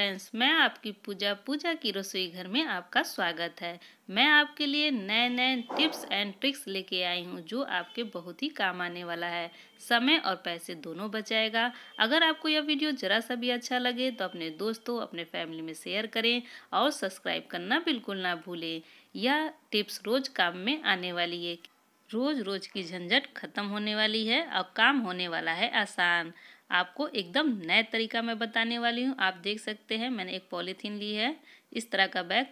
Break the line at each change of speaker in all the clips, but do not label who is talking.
friends मैं आपकी पूजा पूजा की रसोई घर में आपका स्वागत है मैं आपके लिए नए नए टिप्स एंड ट्रिक्स लेके आई हूँ जो आपके बहुत ही काम आने वाला है समय और पैसे दोनों बचाएगा अगर आपको यह वीडियो ज़रा सा भी अच्छा लगे तो अपने दोस्तों अपने फैमिली में शेयर करें और सब्सक्राइब करना बिल्कुल ना भूलें यह टिप्स रोज़ काम में आने वाली है रोज़ रोज़ की झंझट खत्म होने वाली है और काम होने वाला है आसान आपको एकदम नए तरीका मैं बताने वाली हूँ आप देख सकते हैं मैंने एक पॉलीथीन ली है इस तरह का बैग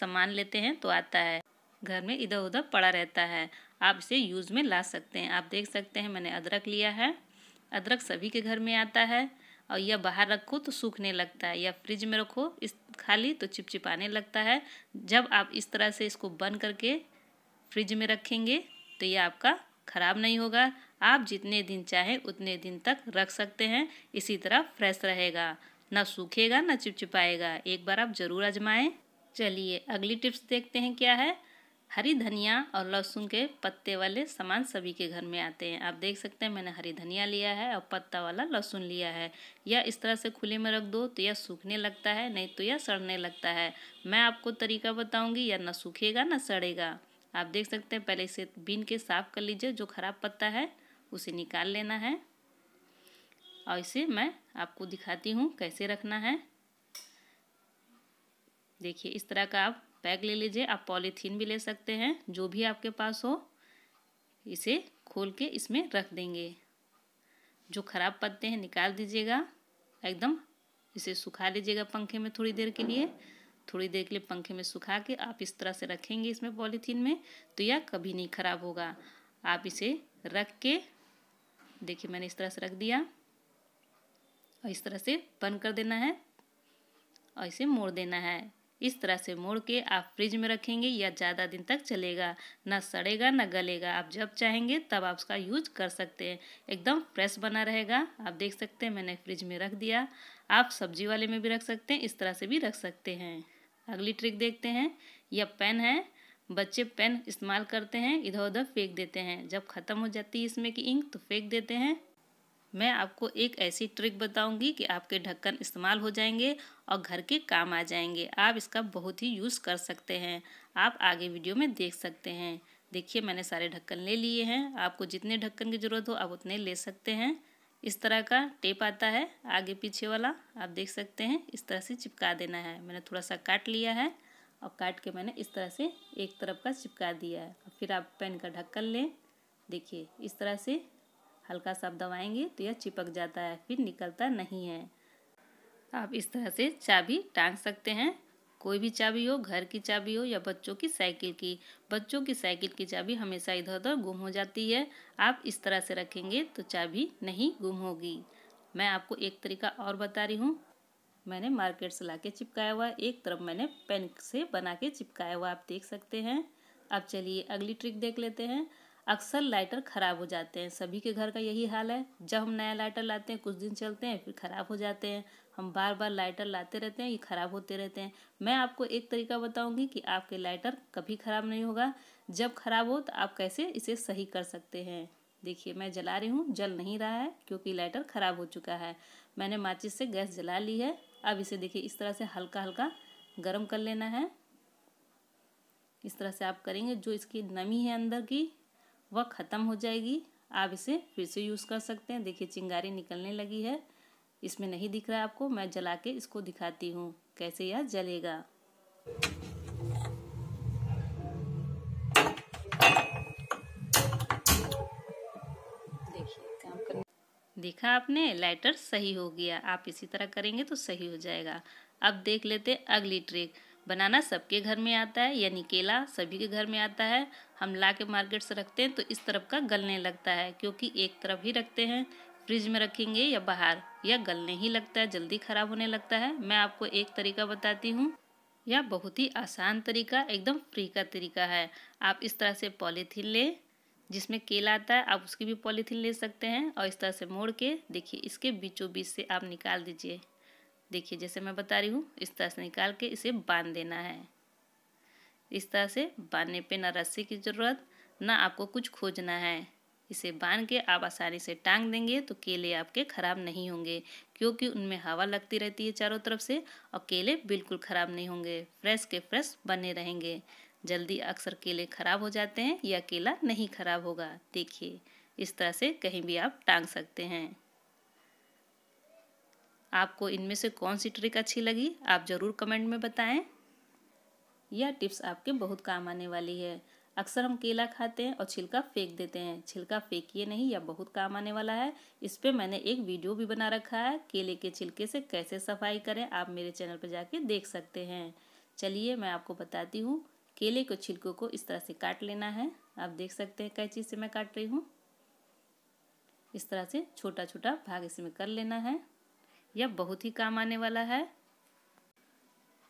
सामान लेते हैं तो आता है घर में इधर उधर पड़ा रहता है आप इसे यूज़ में ला सकते हैं आप देख सकते हैं मैंने अदरक लिया है अदरक सभी के घर में आता है और यह बाहर रखो तो सूखने लगता है या फ्रिज में रखो इस खाली तो चिपचिपाने लगता है जब आप इस तरह से इसको बंद करके फ्रिज में रखेंगे तो यह आपका ख़राब नहीं होगा आप जितने दिन चाहे उतने दिन तक रख सकते हैं इसी तरह फ्रेश रहेगा ना सूखेगा ना चिपचिपाएगा एक बार आप ज़रूर आजमाएं चलिए अगली टिप्स देखते हैं क्या है हरी धनिया और लहसुन के पत्ते वाले सामान सभी के घर में आते हैं आप देख सकते हैं मैंने हरी धनिया लिया है और पत्ता वाला लहसुन लिया है या इस तरह से खुले में रख दो तो यह सूखने लगता है नहीं तो यह सड़ने लगता है मैं आपको तरीका बताऊंगी या ना सूखेगा ना सड़ेगा आप देख सकते हैं पहले इसे बीन के साफ कर लीजिए जो खराब पत्ता है उसे निकाल लेना है और इसे मैं आपको दिखाती हूँ कैसे रखना है देखिए इस तरह का आप बैग ले लीजिए आप पॉलीथीन भी ले सकते हैं जो भी आपके पास हो इसे खोल के इसमें रख देंगे जो ख़राब पत्ते हैं निकाल दीजिएगा एकदम इसे सुखा लीजिएगा पंखे में थोड़ी देर के लिए थोड़ी देर के लिए पंखे में सुखा के आप इस तरह से रखेंगे इसमें पॉलीथीन में तो यह कभी नहीं ख़राब होगा आप इसे रख के देखिए मैंने इस तरह से रख दिया और इस तरह से बंद कर देना है और इसे मोड़ देना है इस तरह से मोड़ के आप फ्रिज में रखेंगे या ज़्यादा दिन तक चलेगा ना सड़ेगा ना गलेगा आप जब चाहेंगे तब आप उसका यूज कर सकते हैं एकदम फ्रेश बना रहेगा आप देख सकते हैं मैंने फ्रिज में रख दिया आप सब्जी वाले में भी रख सकते हैं इस तरह से भी रख सकते हैं अगली ट्रिक देखते हैं यह पेन है बच्चे पेन इस्तेमाल करते हैं इधर उधर फेंक देते हैं जब ख़त्म हो जाती है इसमें की इंक तो फेंक देते हैं मैं आपको एक ऐसी ट्रिक बताऊंगी कि आपके ढक्कन इस्तेमाल हो जाएंगे और घर के काम आ जाएंगे आप इसका बहुत ही यूज़ कर सकते हैं आप आगे वीडियो में देख सकते हैं देखिए मैंने सारे ढक्कन ले लिए हैं आपको जितने ढक्कन की ज़रूरत हो आप उतने ले सकते हैं इस तरह का टेप आता है आगे पीछे वाला आप देख सकते हैं इस तरह से चिपका देना है मैंने थोड़ा सा काट लिया है और काट के मैंने इस तरह से एक तरफ का चिपका दिया है फिर आप पेन का ढक्कन लें देखिए इस तरह से हल्का सा आप तो यह चिपक जाता है फिर निकलता नहीं है आप इस तरह से चाबी टांग सकते हैं कोई भी चाबी हो घर की चाबी हो या बच्चों की साइकिल की बच्चों की साइकिल की चाबी हमेशा इधर उधर गुम हो जाती है आप इस तरह से रखेंगे तो चाबी नहीं गुम होगी मैं आपको एक तरीका और बता रही हूँ मैंने मार्केट से ला के चिपकाया हुआ एक तरफ मैंने पेन से बना के चिपकाया हुआ आप देख सकते हैं अब चलिए अगली ट्रिक देख लेते हैं अक्सर लाइटर ख़राब हो जाते हैं सभी के घर का यही हाल है जब हम नया लाइटर लाते हैं कुछ दिन चलते हैं फिर ख़राब हो जाते हैं हम बार बार लाइटर लाते रहते हैं ये ख़राब होते रहते हैं मैं आपको एक तरीका बताऊंगी कि आपके लाइटर कभी ख़राब नहीं होगा जब ख़राब हो तो आप कैसे इसे सही कर सकते हैं देखिए मैं जला रही हूँ जल नहीं रहा है क्योंकि लाइटर ख़राब हो चुका है मैंने माचिस से गैस जला ली है अब इसे देखिए इस तरह से हल्का हल्का गर्म कर लेना है इस तरह से आप करेंगे जो इसकी नमी है अंदर की वह ख़त्म हो जाएगी आप इसे फिर से यूज़ कर सकते हैं देखिए चिंगारी निकलने लगी है इसमें नहीं दिख रहा है आपको मैं जला के इसको दिखाती हूँ कैसे यह जलेगा देखा आपने लाइटर सही हो गया आप इसी तरह करेंगे तो सही हो जाएगा अब देख लेते अगली ट्रिक बनाना सबके घर में आता है यानी केला सभी के घर में आता है हम ला के मार्केट से रखते हैं तो इस तरफ का गलने लगता है क्योंकि एक तरफ ही रखते हैं फ्रिज में रखेंगे या बाहर या गलने ही लगता है जल्दी ख़राब होने लगता है मैं आपको एक तरीका बताती हूँ यह बहुत ही आसान तरीका एकदम फ्री का तरीका है आप इस तरह से पॉलीथीन लें जिसमें केला आता है आप उसकी भी पॉलीथीन ले सकते हैं और इस तरह से मोड़ के देखिए इसके बीचों बीच से आप निकाल दीजिए देखिए जैसे मैं बता रही हूँ इस तरह से निकाल के इसे बांध देना है इस तरह से बांधने पे ना रस्सी की ज़रूरत ना आपको कुछ खोजना है इसे बांध के आप आसानी से टांग देंगे तो केले आपके ख़राब नहीं होंगे क्योंकि उनमें हवा लगती रहती है चारों तरफ से और केले बिल्कुल ख़राब नहीं होंगे फ्रेश के फ्रेश बने रहेंगे जल्दी अक्सर केले खराब हो जाते हैं या केला नहीं खराब होगा देखिए इस तरह से कहीं भी आप टांग सकते हैं आपको इनमें से कौन सी ट्रिक अच्छी लगी आप ज़रूर कमेंट में बताएं यह टिप्स आपके बहुत काम आने वाली है अक्सर हम केला खाते हैं और छिलका फेंक देते हैं छिलका फेंकिए नहीं यह बहुत काम आने वाला है इस पर मैंने एक वीडियो भी बना रखा है केले के छिलके से कैसे सफाई करें आप मेरे चैनल पर जाके देख सकते हैं चलिए मैं आपको बताती हूँ केले के छिलकों को इस तरह से काट लेना है आप देख सकते हैं कैची से मैं काट रही हूँ इस तरह से छोटा छोटा भाग इसमें कर लेना है यह बहुत ही काम आने वाला है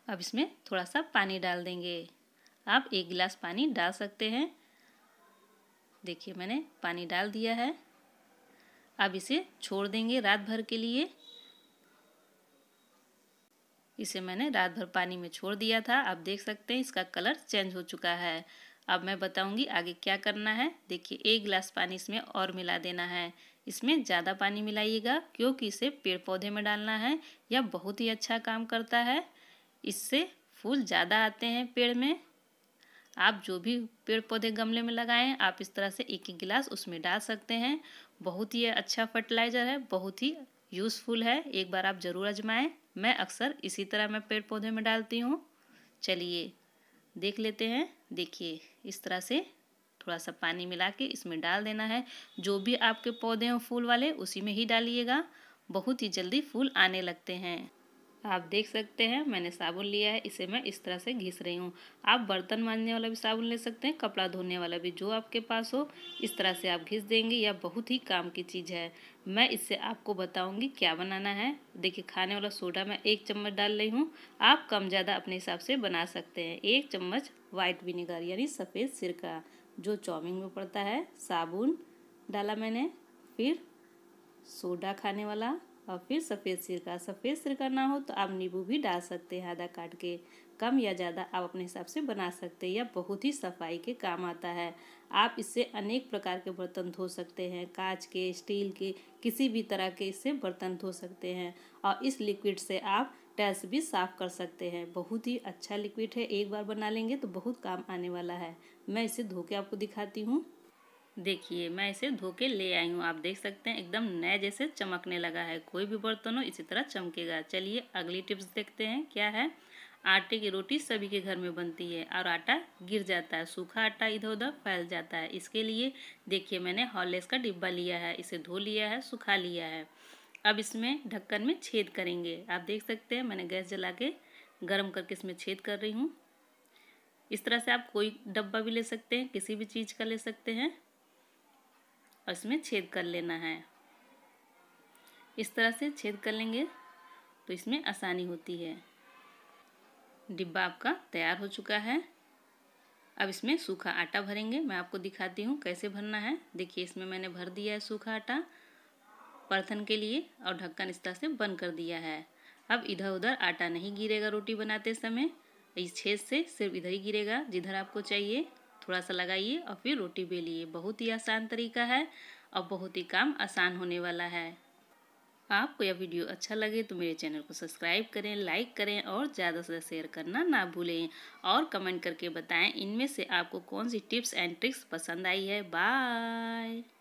अब इसमें थोड़ा सा पानी डाल देंगे आप एक गिलास पानी डाल सकते हैं देखिए मैंने पानी डाल दिया है अब इसे छोड़ देंगे रात भर के लिए इसे मैंने रात भर पानी में छोड़ दिया था आप देख सकते हैं इसका कलर चेंज हो चुका है अब मैं बताऊंगी आगे क्या करना है देखिए एक गिलास पानी इसमें और मिला देना है इसमें ज़्यादा पानी मिलाइएगा क्योंकि इसे पेड़ पौधे में डालना है यह बहुत ही अच्छा काम करता है इससे फूल ज़्यादा आते हैं पेड़ में आप जो भी पेड़ पौधे गमले में लगाएं आप इस तरह से एक एक गिलास उसमें डाल सकते हैं बहुत ही अच्छा फर्टिलाइज़र है बहुत ही यूज़फुल है एक बार आप ज़रूर आजमाएं मैं अक्सर इसी तरह मैं पेड़ पौधे में डालती हूँ चलिए देख लेते हैं देखिए इस तरह से थोड़ा सा पानी मिला के इसमें डाल देना है जो भी आपके पौधे हों फूल वाले उसी में ही डालिएगा बहुत ही जल्दी फूल आने लगते हैं आप देख सकते हैं मैंने साबुन लिया है इसे मैं इस तरह से घिस रही हूँ आप बर्तन मांजने वाला भी साबुन ले सकते हैं कपड़ा धोने वाला भी जो आपके पास हो इस तरह से आप घिस देंगे यह बहुत ही काम की चीज़ है मैं इससे आपको बताऊंगी क्या बनाना है देखिए खाने वाला सोडा मैं एक चम्मच डाल रही हूँ आप कम ज़्यादा अपने हिसाब से बना सकते हैं एक चम्मच वाइट विनेगर यानी सफ़ेद सिरका जो चाउमिन में पड़ता है साबुन डाला मैंने फिर सोडा खाने वाला और फिर सफ़ेद सिरका सफ़ेद सिरका ना हो तो आप नींबू भी डाल सकते हैं आधा काट के कम या ज़्यादा आप अपने हिसाब से बना सकते हैं यह बहुत ही सफाई के काम आता है आप इससे अनेक प्रकार के बर्तन धो सकते हैं कांच के स्टील के किसी भी तरह के इससे बर्तन धो सकते हैं और इस लिक्विड से आप टैल्स भी साफ़ कर सकते हैं बहुत ही अच्छा लिक्विड है एक बार बना लेंगे तो बहुत काम आने वाला है मैं इसे धो के आपको दिखाती हूँ देखिए मैं इसे धो के ले आई हूँ आप देख सकते हैं एकदम नए जैसे चमकने लगा है कोई भी बर्तन हो इसी तरह चमकेगा चलिए अगली टिप्स देखते हैं क्या है आटे की रोटी सभी के घर में बनती है और आटा गिर जाता है सूखा आटा इधर उधर फैल जाता है इसके लिए देखिए मैंने हॉलेस का डिब्बा लिया है इसे धो लिया है सुखा लिया है अब इसमें ढक्कन में छेद करेंगे आप देख सकते हैं मैंने गैस जला के गर्म करके इसमें छेद कर रही हूँ इस तरह से आप कोई डब्बा भी ले सकते हैं किसी भी चीज़ का ले सकते हैं और इसमें छेद कर लेना है इस तरह से छेद कर लेंगे तो इसमें आसानी होती है डिब्बा आपका तैयार हो चुका है अब इसमें सूखा आटा भरेंगे मैं आपको दिखाती हूँ कैसे भरना है देखिए इसमें मैंने भर दिया है सूखा आटा परथन के लिए और ढक्कन इस तरह से बंद कर दिया है अब इधर उधर आटा नहीं गिरेगा रोटी बनाते समय इस छेद से सिर्फ इधर ही गिरेगा जिधर आपको चाहिए थोड़ा सा लगाइए और फिर रोटी बेलिए बहुत ही आसान तरीका है और बहुत ही काम आसान होने वाला है आपको यह वीडियो अच्छा लगे तो मेरे चैनल को सब्सक्राइब करें लाइक करें और ज़्यादा से ज़्यादा शेयर करना ना भूलें और कमेंट करके बताएं इनमें से आपको कौन सी टिप्स एंड ट्रिक्स पसंद आई है बाय